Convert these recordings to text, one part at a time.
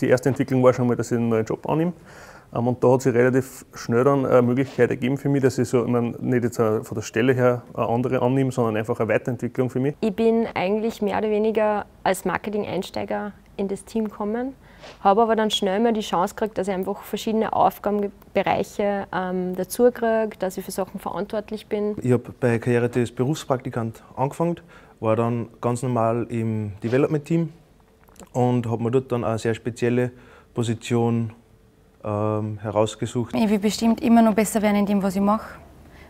die erste Entwicklung war schon mal, dass ich einen neuen Job annehme. Ähm, und da hat sich relativ schnell dann eine Möglichkeit ergeben für mich, dass ich so ich meine, nicht jetzt von der Stelle her eine andere annehme, sondern einfach eine Weiterentwicklung für mich. Ich bin eigentlich mehr oder weniger als Marketing-Einsteiger in das Team gekommen, habe aber dann schnell mal die Chance gekriegt, dass ich einfach verschiedene Aufgabenbereiche ähm, dazu kriege, dass ich für Sachen verantwortlich bin. Ich habe bei Karriere des Berufspraktikant angefangen, war dann ganz normal im Development-Team und habe mir dort dann eine sehr spezielle Position ähm, herausgesucht. Ich will bestimmt immer noch besser werden in dem, was ich mache,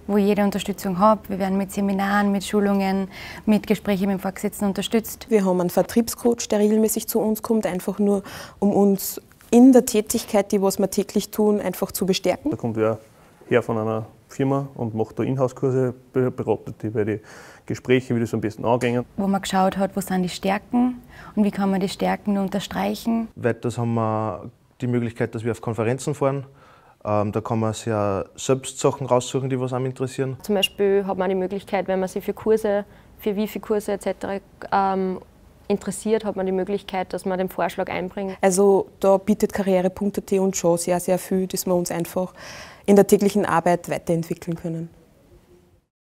wo ich jede Unterstützung habe. Wir werden mit Seminaren, mit Schulungen, mit Gesprächen mit dem Vorgesetzten unterstützt. Wir haben einen Vertriebscoach, der regelmäßig zu uns kommt, einfach nur um uns in der Tätigkeit, die was wir täglich tun, einfach zu bestärken. Da kommt wer her von einer Firma und mache da Inhouse-Kurse, beratet die bei den Gesprächen, wie das am besten angehen. Wo man geschaut hat, wo sind die Stärken und wie kann man die Stärken unterstreichen. Weiters haben wir die Möglichkeit, dass wir auf Konferenzen fahren. Ähm, da kann man sich ja selbst Sachen raussuchen, die was einem interessieren. Zum Beispiel hat man die Möglichkeit, wenn man sich für Kurse, für Wifi-Kurse etc interessiert, hat man die Möglichkeit, dass man den Vorschlag einbringt. Also da bietet karriere.at und schon sehr, sehr viel, dass wir uns einfach in der täglichen Arbeit weiterentwickeln können.